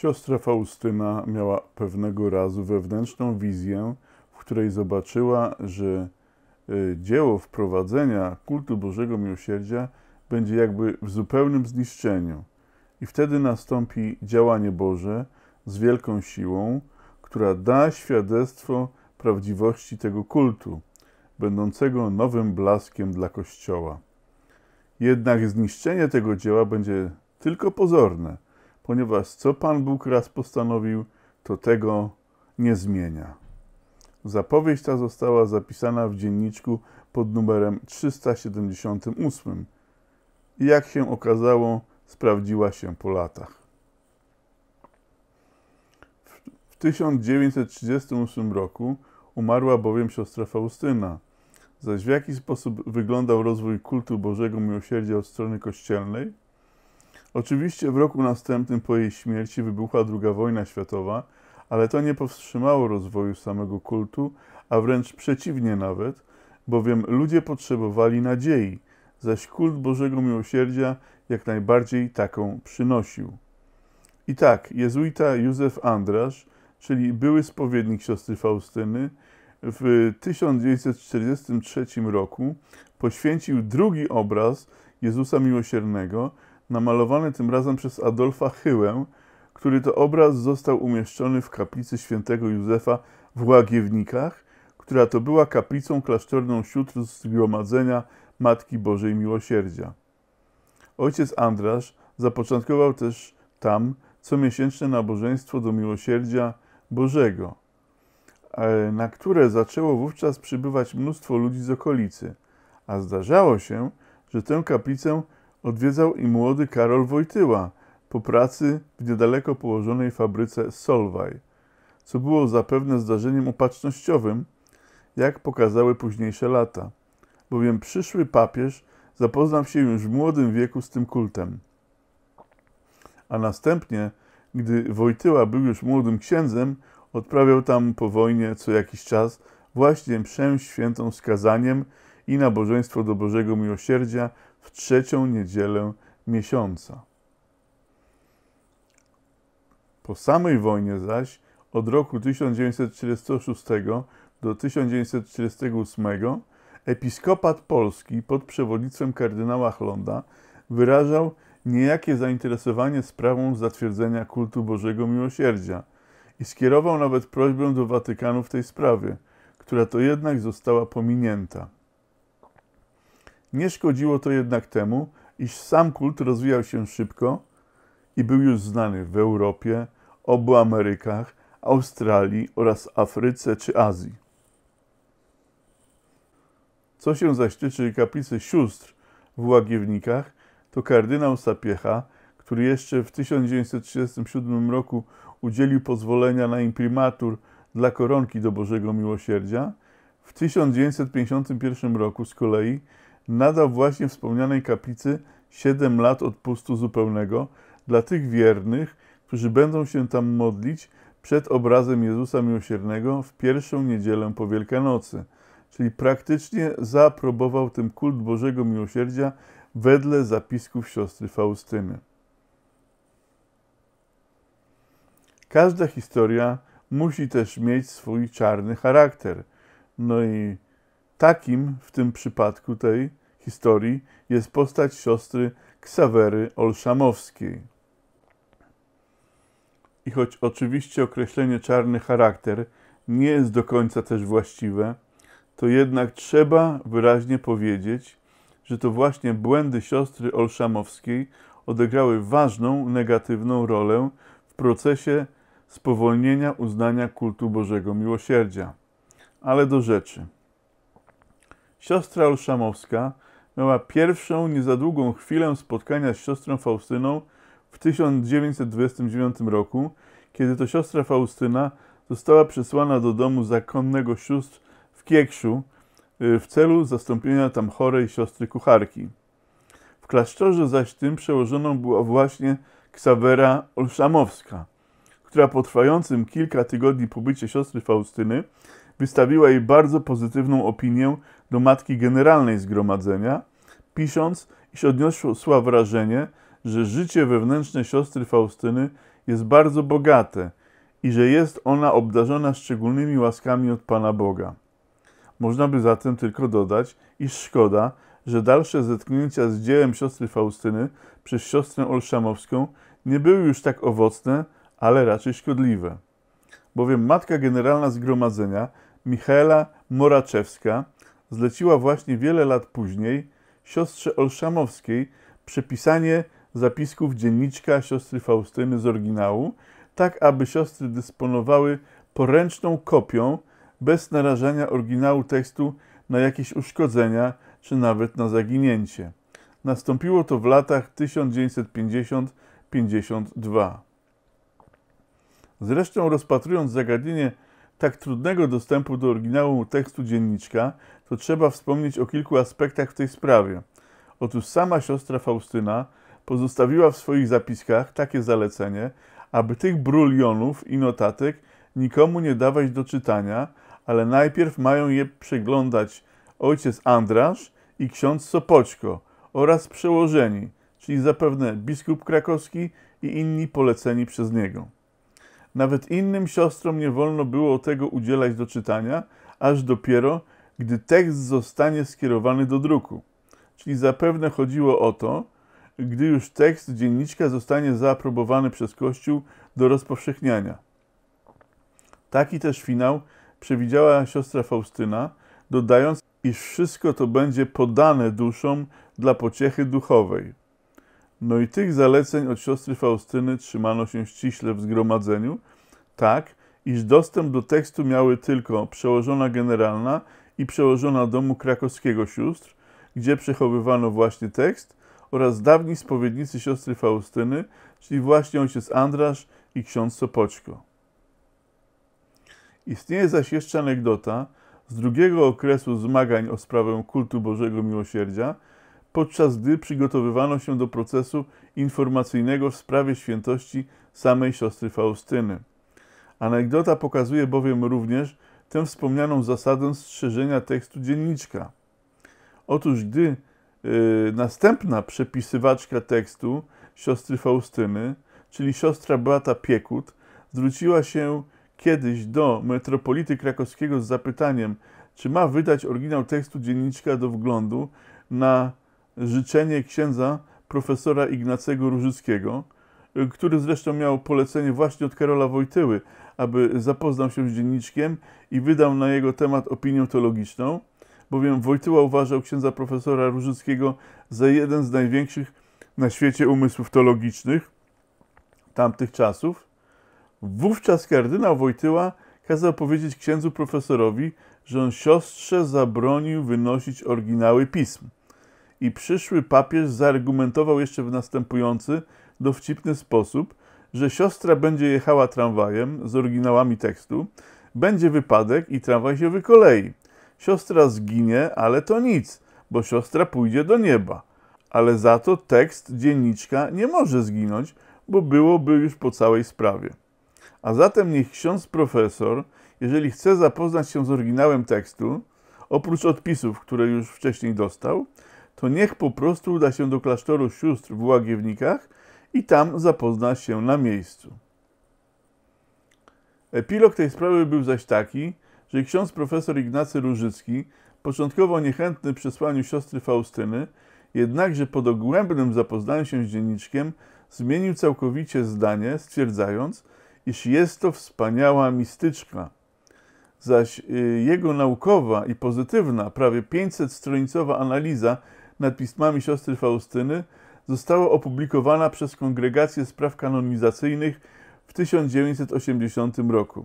Siostra Faustyna miała pewnego razu wewnętrzną wizję, w której zobaczyła, że e, dzieło wprowadzenia kultu Bożego Miłosierdzia będzie jakby w zupełnym zniszczeniu. I wtedy nastąpi działanie Boże z wielką siłą, która da świadectwo prawdziwości tego kultu, będącego nowym blaskiem dla Kościoła. Jednak zniszczenie tego dzieła będzie tylko pozorne ponieważ co Pan Bóg raz postanowił, to tego nie zmienia. Zapowiedź ta została zapisana w dzienniczku pod numerem 378 i jak się okazało, sprawdziła się po latach. W 1938 roku umarła bowiem siostra Faustyna, zaś w jaki sposób wyglądał rozwój kultu Bożego Miłosierdzia od strony kościelnej, Oczywiście w roku następnym po jej śmierci wybuchła II wojna światowa, ale to nie powstrzymało rozwoju samego kultu, a wręcz przeciwnie nawet, bowiem ludzie potrzebowali nadziei, zaś kult Bożego Miłosierdzia jak najbardziej taką przynosił. I tak, jezuita Józef Andrasz, czyli były spowiednik siostry Faustyny, w 1943 roku poświęcił drugi obraz Jezusa Miłosiernego, namalowany tym razem przez Adolfa Chyłę, który to obraz został umieszczony w kaplicy świętego Józefa w Łagiewnikach, która to była kaplicą klasztorną sióstr Zgromadzenia Matki Bożej Miłosierdzia. Ojciec Andrasz zapoczątkował też tam comiesięczne nabożeństwo do miłosierdzia Bożego, e, na które zaczęło wówczas przybywać mnóstwo ludzi z okolicy, a zdarzało się, że tę kaplicę odwiedzał i młody Karol Wojtyła po pracy w niedaleko położonej fabryce Solvay, co było zapewne zdarzeniem opatrznościowym, jak pokazały późniejsze lata, bowiem przyszły papież zapoznał się już w młodym wieku z tym kultem. A następnie, gdy Wojtyła był już młodym księdzem, odprawiał tam po wojnie co jakiś czas właśnie mszę świętą skazaniem i nabożeństwo do Bożego Miłosierdzia w trzecią niedzielę miesiąca. Po samej wojnie zaś od roku 1946 do 1948 episkopat polski pod przewodnictwem kardynała Chlonda wyrażał niejakie zainteresowanie sprawą zatwierdzenia kultu Bożego Miłosierdzia i skierował nawet prośbę do Watykanu w tej sprawie, która to jednak została pominięta. Nie szkodziło to jednak temu, iż sam kult rozwijał się szybko i był już znany w Europie, obu Amerykach, Australii oraz Afryce czy Azji. Co się zaś tyczy kaplicy sióstr w Łagiewnikach, to kardynał Sapiecha, który jeszcze w 1937 roku udzielił pozwolenia na imprimatur dla koronki do Bożego Miłosierdzia, w 1951 roku z kolei nadał właśnie wspomnianej kaplicy 7 lat odpustu zupełnego dla tych wiernych, którzy będą się tam modlić przed obrazem Jezusa Miłosiernego w pierwszą niedzielę po Wielkanocy. Czyli praktycznie zaaprobował tym kult Bożego Miłosierdzia wedle zapisków siostry Faustyny. Każda historia musi też mieć swój czarny charakter. No i takim w tym przypadku tej historii jest postać siostry Ksawery Olszamowskiej. I choć oczywiście określenie czarny charakter nie jest do końca też właściwe, to jednak trzeba wyraźnie powiedzieć, że to właśnie błędy siostry Olszamowskiej odegrały ważną, negatywną rolę w procesie spowolnienia uznania kultu Bożego Miłosierdzia. Ale do rzeczy. Siostra Olszamowska miała pierwszą niezadługą chwilę spotkania z siostrą Faustyną w 1929 roku, kiedy to siostra Faustyna została przesłana do domu zakonnego sióstr w Kiekszu y, w celu zastąpienia tam chorej siostry kucharki. W klasztorze zaś tym przełożoną była właśnie Ksawera Olszamowska, która po trwającym kilka tygodni pobycie siostry Faustyny wystawiła jej bardzo pozytywną opinię do matki generalnej zgromadzenia, pisząc, iż odniosła wrażenie, że życie wewnętrzne siostry Faustyny jest bardzo bogate i że jest ona obdarzona szczególnymi łaskami od Pana Boga. Można by zatem tylko dodać, iż szkoda, że dalsze zetknięcia z dziełem siostry Faustyny przez siostrę Olszamowską nie były już tak owocne, ale raczej szkodliwe. Bowiem matka generalna zgromadzenia, Michaela Moraczewska, zleciła właśnie wiele lat później, siostrze Olszamowskiej przepisanie zapisków dzienniczka siostry Faustyny z oryginału, tak aby siostry dysponowały poręczną kopią bez narażania oryginału tekstu na jakieś uszkodzenia czy nawet na zaginięcie. Nastąpiło to w latach 1950-52. Zresztą rozpatrując zagadnienie tak trudnego dostępu do oryginału tekstu dzienniczka, to trzeba wspomnieć o kilku aspektach w tej sprawie. Otóż sama siostra Faustyna pozostawiła w swoich zapiskach takie zalecenie, aby tych brulionów i notatek nikomu nie dawać do czytania, ale najpierw mają je przeglądać ojciec Andrasz i ksiądz Sopoćko oraz przełożeni, czyli zapewne biskup krakowski i inni poleceni przez niego. Nawet innym siostrom nie wolno było tego udzielać do czytania, aż dopiero gdy tekst zostanie skierowany do druku. Czyli zapewne chodziło o to, gdy już tekst dzienniczka zostanie zaaprobowany przez Kościół do rozpowszechniania. Taki też finał przewidziała siostra Faustyna, dodając, iż wszystko to będzie podane duszom dla pociechy duchowej. No i tych zaleceń od siostry Faustyny trzymano się ściśle w zgromadzeniu, tak, iż dostęp do tekstu miały tylko przełożona generalna i przełożona domu krakowskiego sióstr, gdzie przechowywano właśnie tekst, oraz dawni spowiednicy siostry Faustyny, czyli właśnie ojciec Andrasz i ksiądz Sopoćko. Istnieje zaś jeszcze anegdota z drugiego okresu zmagań o sprawę kultu Bożego Miłosierdzia, podczas gdy przygotowywano się do procesu informacyjnego w sprawie świętości samej siostry Faustyny. Anegdota pokazuje bowiem również tę wspomnianą zasadę strzeżenia tekstu dzienniczka. Otóż, gdy y, następna przepisywaczka tekstu siostry Faustyny, czyli siostra Beata Piekut, zwróciła się kiedyś do metropolity krakowskiego z zapytaniem, czy ma wydać oryginał tekstu dzienniczka do wglądu na życzenie księdza profesora Ignacego Różyckiego, który zresztą miał polecenie właśnie od Karola Wojtyły, aby zapoznał się z dzienniczkiem i wydał na jego temat opinię teologiczną, bowiem Wojtyła uważał księdza profesora Różyckiego za jeden z największych na świecie umysłów teologicznych tamtych czasów. Wówczas kardynał Wojtyła kazał powiedzieć księdzu profesorowi, że on siostrze zabronił wynosić oryginały pism. I przyszły papież zaargumentował jeszcze w następujący, dowcipny sposób, że siostra będzie jechała tramwajem z oryginałami tekstu, będzie wypadek i tramwaj się wykolei. Siostra zginie, ale to nic, bo siostra pójdzie do nieba. Ale za to tekst dzienniczka nie może zginąć, bo byłoby już po całej sprawie. A zatem niech ksiądz profesor, jeżeli chce zapoznać się z oryginałem tekstu, oprócz odpisów, które już wcześniej dostał, to niech po prostu uda się do klasztoru sióstr w Łagiewnikach i tam zapozna się na miejscu. Epilog tej sprawy był zaś taki, że ksiądz profesor Ignacy Różycki, początkowo niechętny przesłaniu siostry Faustyny, jednakże po dogłębnym zapoznaniu się z dzienniczkiem, zmienił całkowicie zdanie, stwierdzając, iż jest to wspaniała mistyczka. Zaś y, jego naukowa i pozytywna, prawie 500-stronicowa analiza nad pismami siostry Faustyny – została opublikowana przez Kongregację Spraw Kanonizacyjnych w 1980 roku.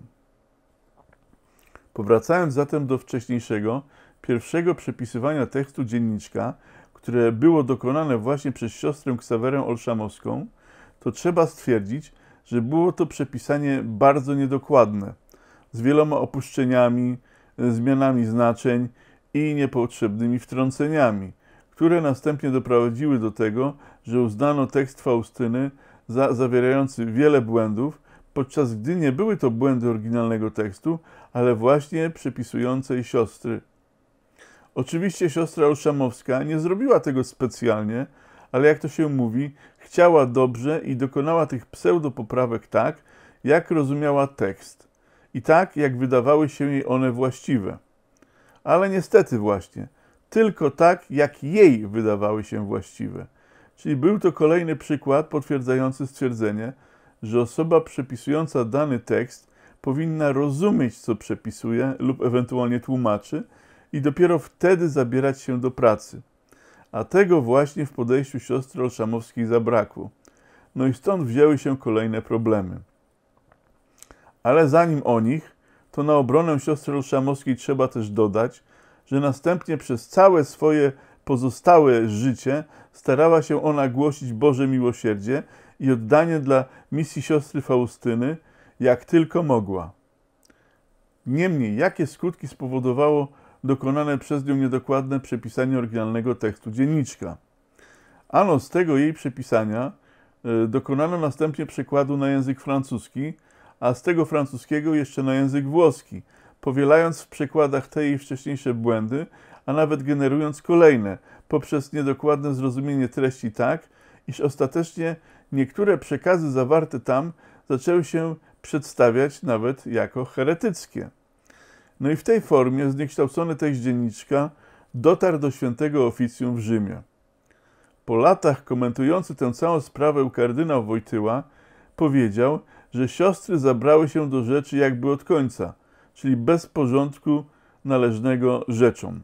Powracając zatem do wcześniejszego, pierwszego przepisywania tekstu dzienniczka, które było dokonane właśnie przez siostrę Ksawerę Olszamowską, to trzeba stwierdzić, że było to przepisanie bardzo niedokładne, z wieloma opuszczeniami, zmianami znaczeń i niepotrzebnymi wtrąceniami, które następnie doprowadziły do tego, że uznano tekst Faustyny za zawierający wiele błędów, podczas gdy nie były to błędy oryginalnego tekstu, ale właśnie przepisującej siostry. Oczywiście siostra Olszamowska nie zrobiła tego specjalnie, ale jak to się mówi, chciała dobrze i dokonała tych pseudopoprawek tak, jak rozumiała tekst i tak, jak wydawały się jej one właściwe. Ale niestety właśnie, tylko tak, jak jej wydawały się właściwe. Czyli był to kolejny przykład potwierdzający stwierdzenie, że osoba przepisująca dany tekst powinna rozumieć, co przepisuje lub ewentualnie tłumaczy i dopiero wtedy zabierać się do pracy. A tego właśnie w podejściu siostry Olszamowskiej zabrakło. No i stąd wzięły się kolejne problemy. Ale zanim o nich, to na obronę siostry Olszamowskiej trzeba też dodać, że następnie przez całe swoje pozostałe życie starała się ona głosić Boże miłosierdzie i oddanie dla misji siostry Faustyny, jak tylko mogła. Niemniej, jakie skutki spowodowało dokonane przez nią niedokładne przepisanie oryginalnego tekstu dzienniczka? Ano z tego jej przepisania e, dokonano następnie przekładu na język francuski, a z tego francuskiego jeszcze na język włoski, powielając w przekładach te jej wcześniejsze błędy, a nawet generując kolejne, poprzez niedokładne zrozumienie treści tak, iż ostatecznie niektóre przekazy zawarte tam zaczęły się przedstawiać nawet jako heretyckie. No i w tej formie zniekształcony tekst dzienniczka dotarł do świętego oficjum w Rzymie. Po latach komentujący tę całą sprawę kardynał Wojtyła powiedział, że siostry zabrały się do rzeczy jakby od końca, czyli bez porządku należnego rzeczom.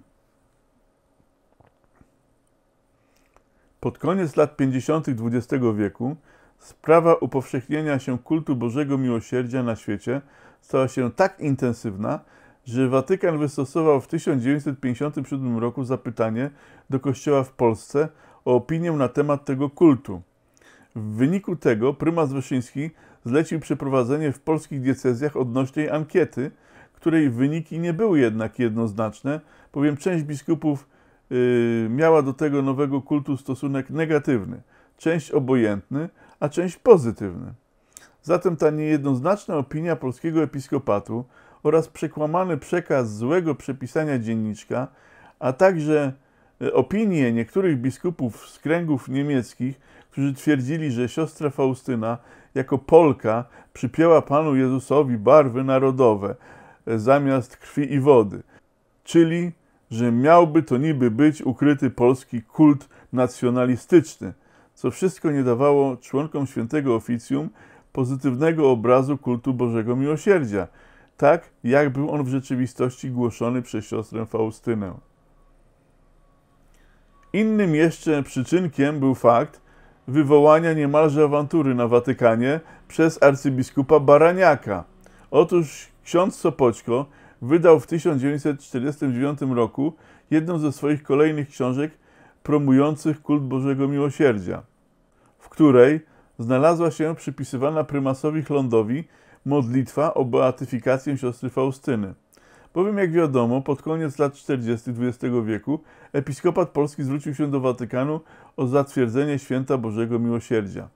Pod koniec lat 50. XX wieku sprawa upowszechnienia się kultu Bożego Miłosierdzia na świecie stała się tak intensywna, że Watykan wystosował w 1957 roku zapytanie do Kościoła w Polsce o opinię na temat tego kultu. W wyniku tego prymas Wyszyński zlecił przeprowadzenie w polskich diecezjach odnośnej ankiety, której wyniki nie były jednak jednoznaczne, bowiem część biskupów Y, miała do tego nowego kultu stosunek negatywny, część obojętny, a część pozytywny. Zatem ta niejednoznaczna opinia polskiego episkopatu oraz przekłamany przekaz złego przepisania dzienniczka, a także y, opinie niektórych biskupów z kręgów niemieckich, którzy twierdzili, że siostra Faustyna jako Polka przypięła Panu Jezusowi barwy narodowe y, zamiast krwi i wody, czyli że miałby to niby być ukryty polski kult nacjonalistyczny, co wszystko nie dawało członkom świętego oficjum pozytywnego obrazu kultu Bożego Miłosierdzia, tak jak był on w rzeczywistości głoszony przez siostrę Faustynę. Innym jeszcze przyczynkiem był fakt wywołania niemalże awantury na Watykanie przez arcybiskupa Baraniaka. Otóż ksiądz Sopoćko wydał w 1949 roku jedną ze swoich kolejnych książek promujących kult Bożego Miłosierdzia, w której znalazła się przypisywana prymasowi Chlądowi modlitwa o beatyfikację siostry Faustyny. Bowiem, jak wiadomo, pod koniec lat 40. XX wieku episkopat polski zwrócił się do Watykanu o zatwierdzenie święta Bożego Miłosierdzia.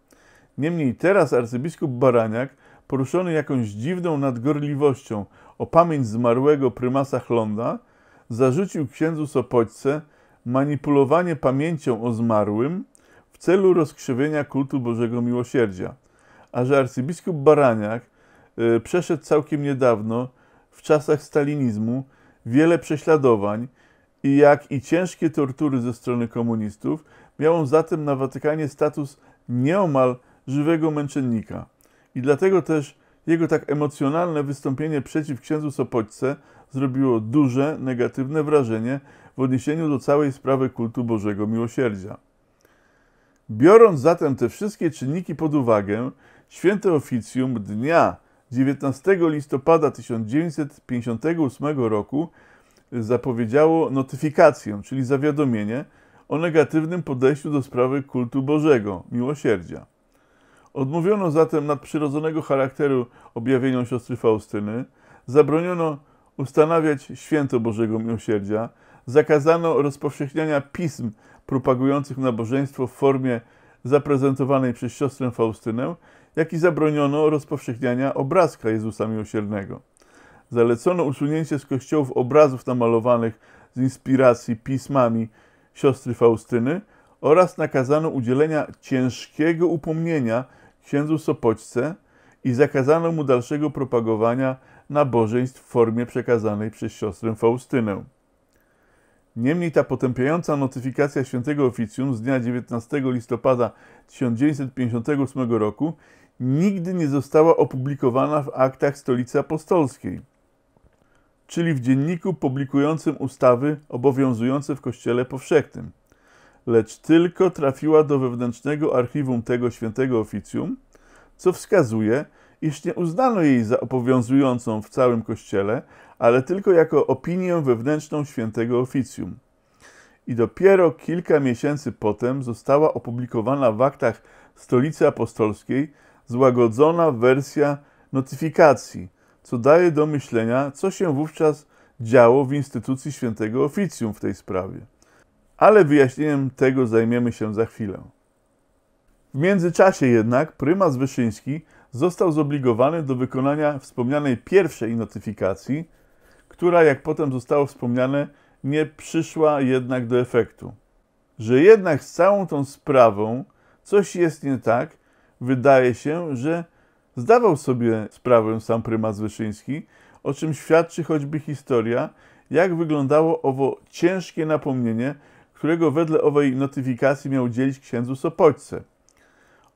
Niemniej teraz arcybiskup Baraniak, poruszony jakąś dziwną nadgorliwością o pamięć zmarłego prymasa Chlonda, zarzucił księdzu Sopoćce manipulowanie pamięcią o zmarłym w celu rozkrzywienia kultu Bożego Miłosierdzia, a że arcybiskup Baraniak y, przeszedł całkiem niedawno, w czasach stalinizmu, wiele prześladowań i jak i ciężkie tortury ze strony komunistów, miał on zatem na Watykanie status nieomal żywego męczennika. I dlatego też jego tak emocjonalne wystąpienie przeciw księdzu Sopoćce zrobiło duże, negatywne wrażenie w odniesieniu do całej sprawy kultu Bożego Miłosierdzia. Biorąc zatem te wszystkie czynniki pod uwagę, święte oficjum dnia 19 listopada 1958 roku zapowiedziało notyfikację, czyli zawiadomienie o negatywnym podejściu do sprawy kultu Bożego Miłosierdzia. Odmówiono zatem nadprzyrodzonego charakteru objawieniom siostry Faustyny, zabroniono ustanawiać święto Bożego Miłosierdzia, zakazano rozpowszechniania pism propagujących nabożeństwo w formie zaprezentowanej przez siostrę Faustynę, jak i zabroniono rozpowszechniania obrazka Jezusa Miłosiernego. Zalecono usunięcie z kościołów obrazów namalowanych z inspiracji pismami siostry Faustyny oraz nakazano udzielenia ciężkiego upomnienia księdzu Sopoćce i zakazano mu dalszego propagowania nabożeństw w formie przekazanej przez siostrę Faustynę. Niemniej ta potępiająca notyfikacja świętego oficjum z dnia 19 listopada 1958 roku nigdy nie została opublikowana w aktach Stolicy Apostolskiej, czyli w dzienniku publikującym ustawy obowiązujące w Kościele Powszechnym lecz tylko trafiła do wewnętrznego archiwum tego świętego oficjum, co wskazuje, iż nie uznano jej za obowiązującą w całym Kościele, ale tylko jako opinię wewnętrzną świętego oficjum. I dopiero kilka miesięcy potem została opublikowana w aktach Stolicy Apostolskiej złagodzona wersja notyfikacji, co daje do myślenia, co się wówczas działo w instytucji świętego oficjum w tej sprawie ale wyjaśnieniem tego zajmiemy się za chwilę. W międzyczasie jednak prymas Wyszyński został zobligowany do wykonania wspomnianej pierwszej notyfikacji, która, jak potem zostało wspomniane, nie przyszła jednak do efektu. Że jednak z całą tą sprawą coś jest nie tak, wydaje się, że zdawał sobie sprawę sam prymas Wyszyński, o czym świadczy choćby historia, jak wyglądało owo ciężkie napomnienie, którego wedle owej notyfikacji miał dzielić księdzu Sopoćce.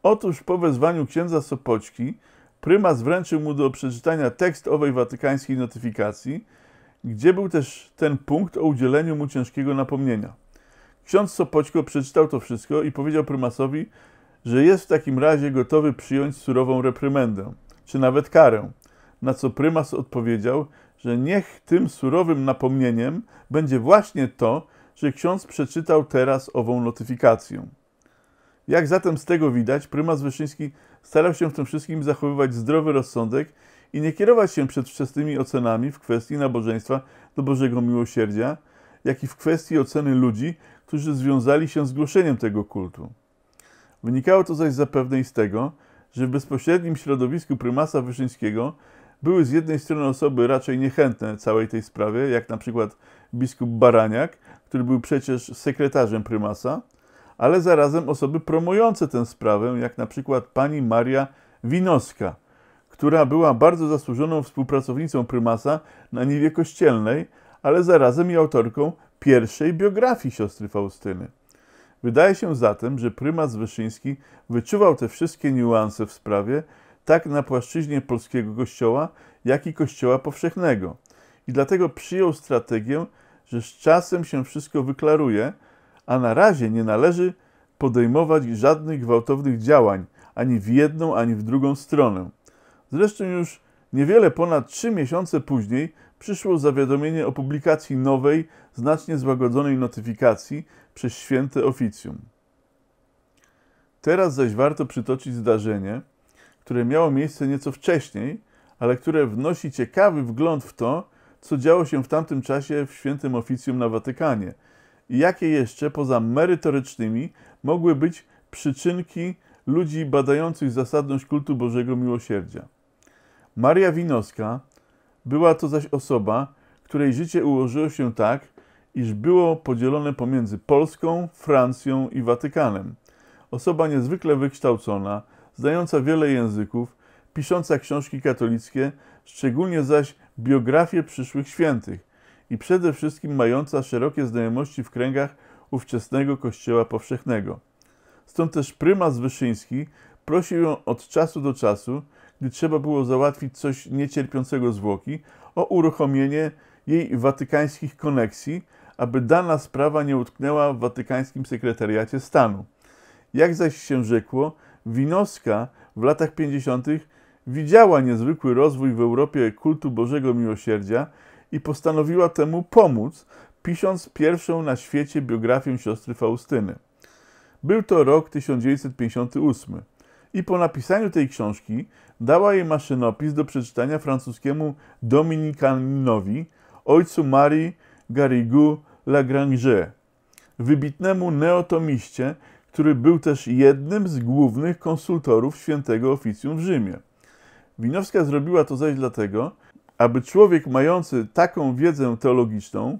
Otóż po wezwaniu księdza Sopoćki prymas wręczył mu do przeczytania tekst owej watykańskiej notyfikacji, gdzie był też ten punkt o udzieleniu mu ciężkiego napomnienia. Ksiądz Sopoćko przeczytał to wszystko i powiedział prymasowi, że jest w takim razie gotowy przyjąć surową reprymendę, czy nawet karę, na co prymas odpowiedział, że niech tym surowym napomnieniem będzie właśnie to, że ksiądz przeczytał teraz ową notyfikację. Jak zatem z tego widać, prymas Wyszyński starał się w tym wszystkim zachowywać zdrowy rozsądek i nie kierować się przedwczesnymi ocenami w kwestii nabożeństwa do Bożego Miłosierdzia, jak i w kwestii oceny ludzi, którzy związali się z głoszeniem tego kultu. Wynikało to zaś zapewne i z tego, że w bezpośrednim środowisku prymasa Wyszyńskiego były z jednej strony osoby raczej niechętne całej tej sprawie, jak na przykład biskup Baraniak, który był przecież sekretarzem prymasa, ale zarazem osoby promujące tę sprawę, jak na przykład pani Maria Winowska, która była bardzo zasłużoną współpracownicą prymasa na niwie kościelnej, ale zarazem i autorką pierwszej biografii siostry Faustyny. Wydaje się zatem, że prymas Wyszyński wyczuwał te wszystkie niuanse w sprawie, tak na płaszczyźnie polskiego kościoła, jak i kościoła powszechnego. I dlatego przyjął strategię że z czasem się wszystko wyklaruje, a na razie nie należy podejmować żadnych gwałtownych działań ani w jedną, ani w drugą stronę. Zresztą już niewiele ponad trzy miesiące później przyszło zawiadomienie o publikacji nowej, znacznie złagodzonej notyfikacji przez święte oficjum. Teraz zaś warto przytoczyć zdarzenie, które miało miejsce nieco wcześniej, ale które wnosi ciekawy wgląd w to, co działo się w tamtym czasie w świętym oficjum na Watykanie i jakie jeszcze poza merytorycznymi mogły być przyczynki ludzi badających zasadność kultu Bożego Miłosierdzia. Maria Winowska była to zaś osoba, której życie ułożyło się tak, iż było podzielone pomiędzy Polską, Francją i Watykanem. Osoba niezwykle wykształcona, znająca wiele języków, pisząca książki katolickie, szczególnie zaś biografie przyszłych świętych i przede wszystkim mająca szerokie znajomości w kręgach ówczesnego Kościoła Powszechnego. Stąd też prymas Wyszyński prosił ją od czasu do czasu, gdy trzeba było załatwić coś niecierpiącego zwłoki, o uruchomienie jej watykańskich koneksji, aby dana sprawa nie utknęła w watykańskim sekretariacie stanu. Jak zaś się rzekło, Winowska w latach 50 widziała niezwykły rozwój w Europie kultu Bożego Miłosierdzia i postanowiła temu pomóc, pisząc pierwszą na świecie biografię siostry Faustyny. Był to rok 1958 i po napisaniu tej książki dała jej maszynopis do przeczytania francuskiemu dominikaninowi, ojcu Marii Garrigou Lagrange, wybitnemu neotomiście, który był też jednym z głównych konsultorów świętego oficjum w Rzymie. Winowska zrobiła to zaś dlatego, aby człowiek mający taką wiedzę teologiczną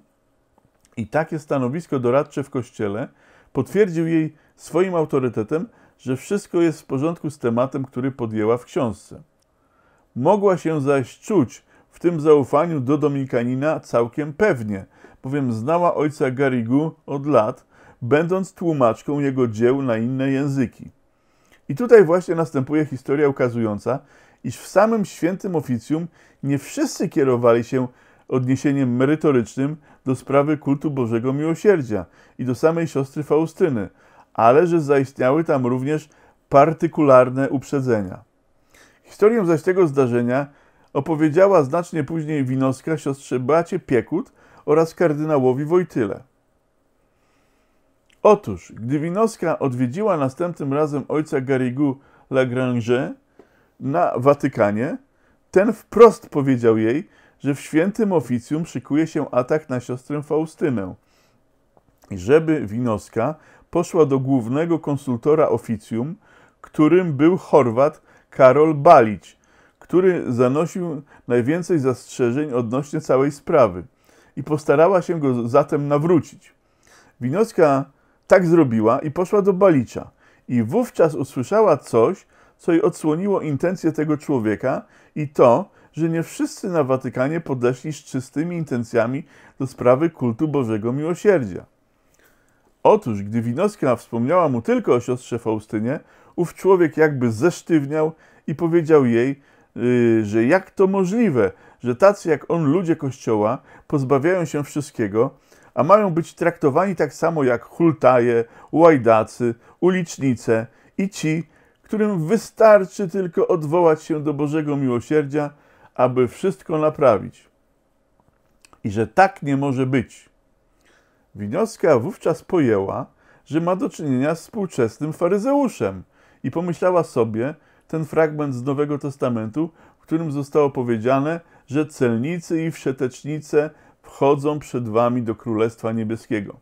i takie stanowisko doradcze w Kościele potwierdził jej swoim autorytetem, że wszystko jest w porządku z tematem, który podjęła w książce. Mogła się zaś czuć w tym zaufaniu do Dominikanina całkiem pewnie, bowiem znała ojca Garigu od lat, będąc tłumaczką jego dzieł na inne języki. I tutaj właśnie następuje historia ukazująca, iż w samym świętym oficjum nie wszyscy kierowali się odniesieniem merytorycznym do sprawy kultu Bożego Miłosierdzia i do samej siostry Faustyny, ale że zaistniały tam również partykularne uprzedzenia. Historię zaś tego zdarzenia opowiedziała znacznie później Winoska, siostrze Bacie Piekut oraz kardynałowi Wojtyle. Otóż, gdy Winoska odwiedziła następnym razem ojca Garigu Lagrange, na Watykanie, ten wprost powiedział jej, że w świętym oficjum szykuje się atak na siostrę Faustynę. I żeby Winoska poszła do głównego konsultora oficjum, którym był Chorwat Karol Balić, który zanosił najwięcej zastrzeżeń odnośnie całej sprawy i postarała się go zatem nawrócić. Winoska tak zrobiła i poszła do Balicza i wówczas usłyszała coś, co jej odsłoniło intencje tego człowieka i to, że nie wszyscy na Watykanie podeszli z czystymi intencjami do sprawy kultu Bożego Miłosierdzia. Otóż, gdy Winoska wspomniała mu tylko o siostrze Faustynie, ów człowiek jakby zesztywniał i powiedział jej, y, że jak to możliwe, że tacy jak on ludzie Kościoła pozbawiają się wszystkiego, a mają być traktowani tak samo jak hultaje, łajdacy, ulicznice i ci, którym wystarczy tylko odwołać się do Bożego miłosierdzia, aby wszystko naprawić. I że tak nie może być. Winowska wówczas pojęła, że ma do czynienia z współczesnym faryzeuszem i pomyślała sobie ten fragment z Nowego Testamentu, w którym zostało powiedziane, że celnicy i wszetecznice wchodzą przed wami do Królestwa Niebieskiego.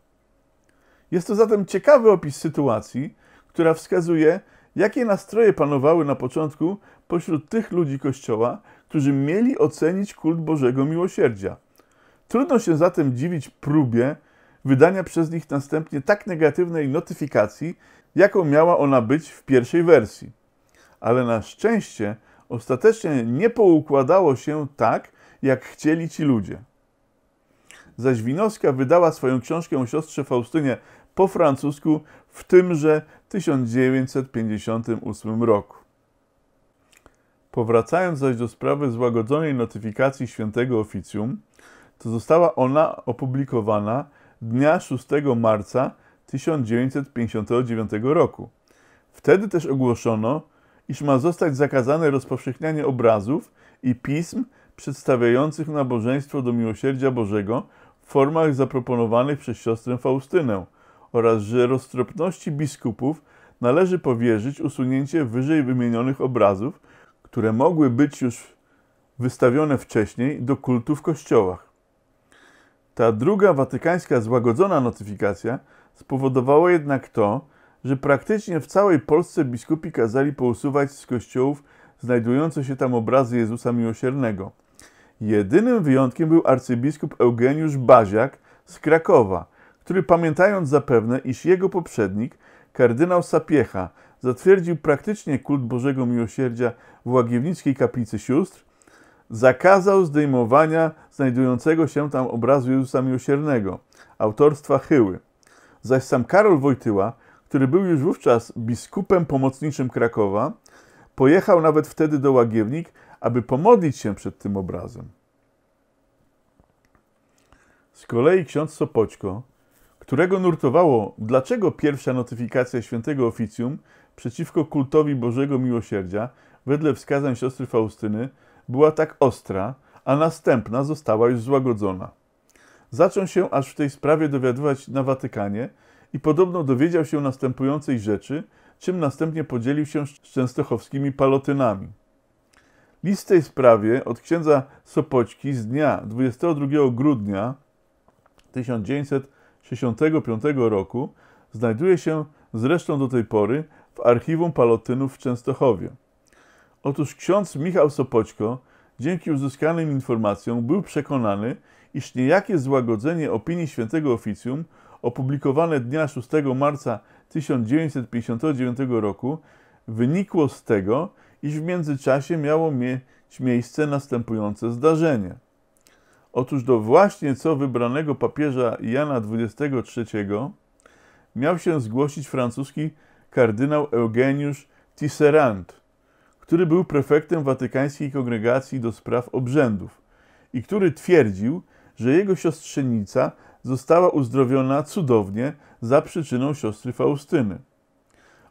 Jest to zatem ciekawy opis sytuacji, która wskazuje, Jakie nastroje panowały na początku pośród tych ludzi Kościoła, którzy mieli ocenić kult Bożego Miłosierdzia? Trudno się zatem dziwić próbie wydania przez nich następnie tak negatywnej notyfikacji, jaką miała ona być w pierwszej wersji. Ale na szczęście ostatecznie nie poukładało się tak, jak chcieli ci ludzie. Zaś Winowska wydała swoją książkę o siostrze Faustynie po francusku w tymże 1958 roku. Powracając zaś do sprawy złagodzonej notyfikacji świętego oficjum, to została ona opublikowana dnia 6 marca 1959 roku. Wtedy też ogłoszono, iż ma zostać zakazane rozpowszechnianie obrazów i pism przedstawiających nabożeństwo do miłosierdzia Bożego w formach zaproponowanych przez siostrę Faustynę – oraz że roztropności biskupów należy powierzyć usunięcie wyżej wymienionych obrazów, które mogły być już wystawione wcześniej do kultu w kościołach. Ta druga watykańska złagodzona notyfikacja spowodowała jednak to, że praktycznie w całej Polsce biskupi kazali pousuwać z kościołów znajdujące się tam obrazy Jezusa Miłosiernego. Jedynym wyjątkiem był arcybiskup Eugeniusz Baziak z Krakowa – który pamiętając zapewne, iż jego poprzednik, kardynał Sapiecha, zatwierdził praktycznie kult Bożego Miłosierdzia w Łagiewnickiej Kaplicy Sióstr, zakazał zdejmowania znajdującego się tam obrazu Jezusa Miłosiernego, autorstwa Chyły. Zaś sam Karol Wojtyła, który był już wówczas biskupem pomocniczym Krakowa, pojechał nawet wtedy do Łagiewnik, aby pomodlić się przed tym obrazem. Z kolei ksiądz Sopoćko, którego nurtowało, dlaczego pierwsza notyfikacja świętego oficjum przeciwko kultowi Bożego Miłosierdzia, wedle wskazań siostry Faustyny, była tak ostra, a następna została już złagodzona. Zaczął się aż w tej sprawie dowiadywać na Watykanie i podobno dowiedział się następującej rzeczy, czym następnie podzielił się z częstochowskimi palotynami. List w tej sprawie od księdza Sopoćki z dnia 22 grudnia 1900 65 roku znajduje się zresztą do tej pory w archiwum Palotynów w Częstochowie. Otóż ksiądz Michał Sopoćko dzięki uzyskanym informacjom był przekonany, iż niejakie złagodzenie opinii świętego oficjum opublikowane dnia 6 marca 1959 roku wynikło z tego, iż w międzyczasie miało mieć miejsce następujące zdarzenie – Otóż do właśnie co wybranego papieża Jana XXIII miał się zgłosić francuski kardynał Eugeniusz Tisserand, który był prefektem Watykańskiej Kongregacji do Spraw Obrzędów i który twierdził, że jego siostrzenica została uzdrowiona cudownie za przyczyną siostry Faustyny.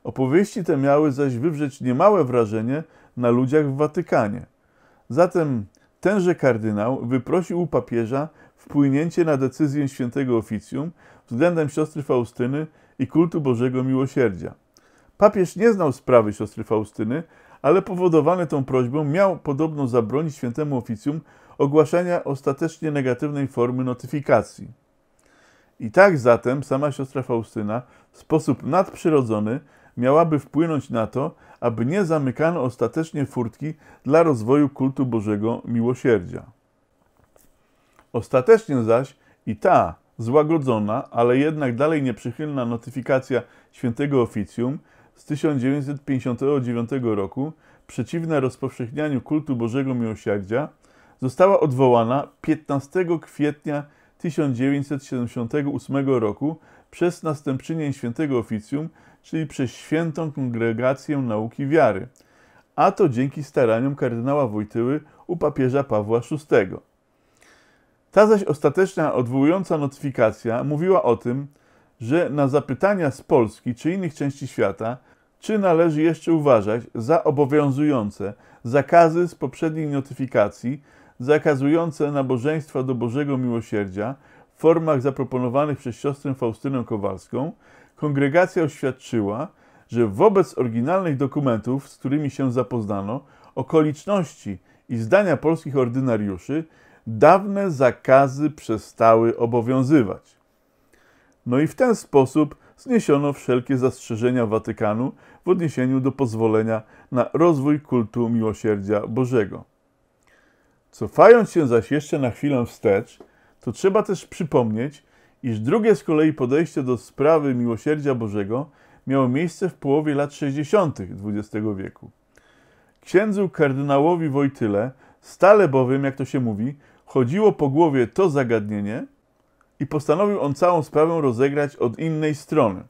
Opowieści te miały zaś wywrzeć niemałe wrażenie na ludziach w Watykanie. Zatem Tenże kardynał wyprosił u papieża wpłynięcie na decyzję świętego oficjum względem siostry Faustyny i kultu Bożego Miłosierdzia. Papież nie znał sprawy siostry Faustyny, ale powodowany tą prośbą miał podobno zabronić świętemu oficjum ogłaszania ostatecznie negatywnej formy notyfikacji. I tak zatem sama siostra Faustyna w sposób nadprzyrodzony miałaby wpłynąć na to, aby nie zamykano ostatecznie furtki dla rozwoju kultu Bożego Miłosierdzia. Ostatecznie zaś i ta złagodzona, ale jednak dalej nieprzychylna notyfikacja świętego oficjum z 1959 roku przeciwna rozpowszechnianiu kultu Bożego Miłosierdzia została odwołana 15 kwietnia 1978 roku przez następczynię świętego oficjum czyli przez Świętą Kongregację Nauki Wiary, a to dzięki staraniom kardynała Wojtyły u papieża Pawła VI. Ta zaś ostateczna odwołująca notyfikacja mówiła o tym, że na zapytania z Polski czy innych części świata, czy należy jeszcze uważać za obowiązujące zakazy z poprzedniej notyfikacji, zakazujące nabożeństwa do Bożego Miłosierdzia w formach zaproponowanych przez siostrę Faustynę Kowalską, Kongregacja oświadczyła, że wobec oryginalnych dokumentów, z którymi się zapoznano, okoliczności i zdania polskich ordynariuszy, dawne zakazy przestały obowiązywać. No i w ten sposób zniesiono wszelkie zastrzeżenia Watykanu w odniesieniu do pozwolenia na rozwój kultu miłosierdzia Bożego. Cofając się zaś jeszcze na chwilę wstecz, to trzeba też przypomnieć, iż drugie z kolei podejście do sprawy miłosierdzia Bożego miało miejsce w połowie lat 60. XX wieku. Księdzu kardynałowi Wojtyle stale bowiem, jak to się mówi, chodziło po głowie to zagadnienie i postanowił on całą sprawę rozegrać od innej strony.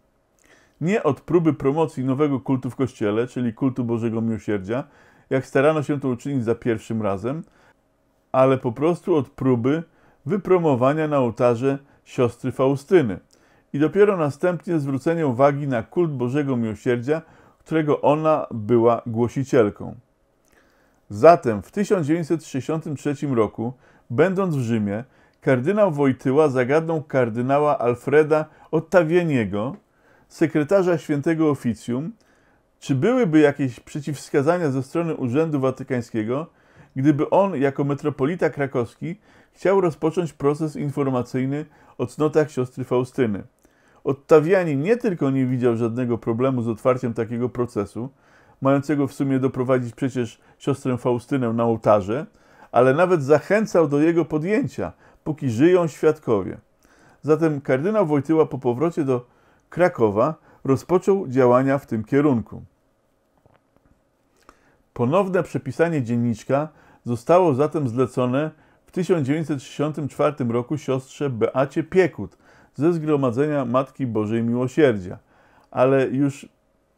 Nie od próby promocji nowego kultu w Kościele, czyli kultu Bożego Miłosierdzia, jak starano się to uczynić za pierwszym razem, ale po prostu od próby wypromowania na ołtarze siostry Faustyny i dopiero następnie zwrócenie uwagi na kult Bożego Miłosierdzia, którego ona była głosicielką. Zatem w 1963 roku, będąc w Rzymie, kardynał Wojtyła zagadnął kardynała Alfreda Ottawianiego, sekretarza świętego oficjum, czy byłyby jakieś przeciwwskazania ze strony Urzędu Watykańskiego, gdyby on jako metropolita krakowski chciał rozpocząć proces informacyjny o cnotach siostry Faustyny. Ottawiani nie tylko nie widział żadnego problemu z otwarciem takiego procesu, mającego w sumie doprowadzić przecież siostrę Faustynę na ołtarze, ale nawet zachęcał do jego podjęcia, póki żyją świadkowie. Zatem kardynał Wojtyła po powrocie do Krakowa rozpoczął działania w tym kierunku. Ponowne przepisanie dzienniczka zostało zatem zlecone w 1964 roku siostrze Beacie Piekut ze Zgromadzenia Matki Bożej Miłosierdzia, ale już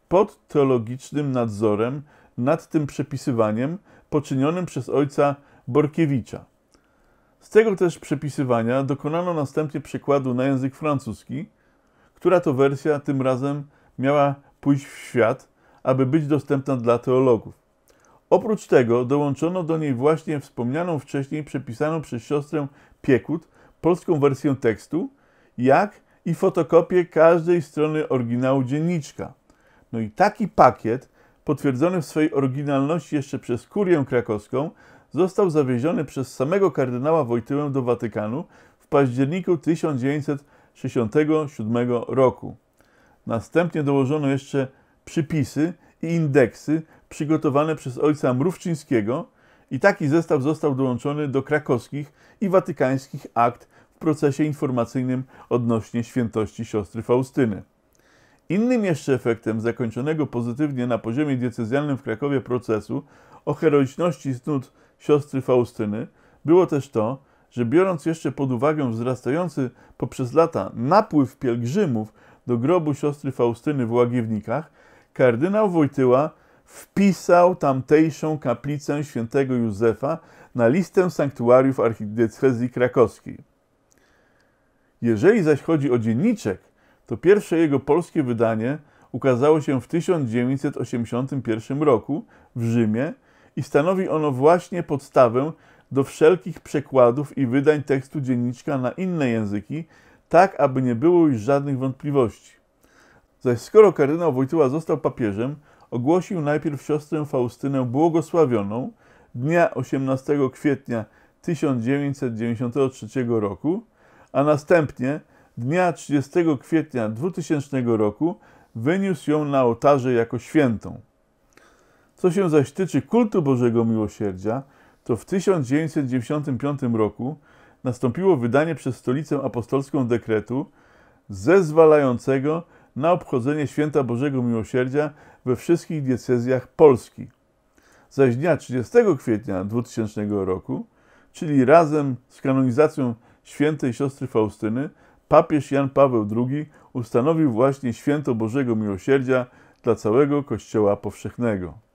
pod teologicznym nadzorem nad tym przepisywaniem poczynionym przez ojca Borkiewicza. Z tego też przepisywania dokonano następnie przekładu na język francuski, która to wersja tym razem miała pójść w świat, aby być dostępna dla teologów. Oprócz tego dołączono do niej właśnie wspomnianą wcześniej przepisaną przez siostrę Piekut polską wersję tekstu, jak i fotokopię każdej strony oryginału dzienniczka. No i taki pakiet, potwierdzony w swojej oryginalności jeszcze przez kurię krakowską, został zawieziony przez samego kardynała Wojtyłę do Watykanu w październiku 1967 roku. Następnie dołożono jeszcze przypisy i indeksy przygotowane przez ojca Mrówczyńskiego i taki zestaw został dołączony do krakowskich i watykańskich akt w procesie informacyjnym odnośnie świętości siostry Faustyny. Innym jeszcze efektem zakończonego pozytywnie na poziomie diecezjalnym w Krakowie procesu o heroiczności cnót siostry Faustyny było też to, że biorąc jeszcze pod uwagę wzrastający poprzez lata napływ pielgrzymów do grobu siostry Faustyny w Łagiewnikach, kardynał Wojtyła wpisał tamtejszą kaplicę świętego Józefa na listę sanktuariów archidiecezji krakowskiej. Jeżeli zaś chodzi o dzienniczek, to pierwsze jego polskie wydanie ukazało się w 1981 roku w Rzymie i stanowi ono właśnie podstawę do wszelkich przekładów i wydań tekstu dzienniczka na inne języki, tak aby nie było już żadnych wątpliwości. Zaś skoro kardynał Wojtyła został papieżem, ogłosił najpierw siostrę Faustynę błogosławioną dnia 18 kwietnia 1993 roku, a następnie dnia 30 kwietnia 2000 roku wyniósł ją na ołtarze jako świętą. Co się zaś tyczy kultu Bożego Miłosierdzia, to w 1995 roku nastąpiło wydanie przez Stolicę Apostolską dekretu zezwalającego na obchodzenie Święta Bożego Miłosierdzia we wszystkich diecezjach Polski. Zaś dnia 30 kwietnia 2000 roku, czyli razem z kanonizacją świętej siostry Faustyny, papież Jan Paweł II ustanowił właśnie święto Bożego Miłosierdzia dla całego Kościoła Powszechnego.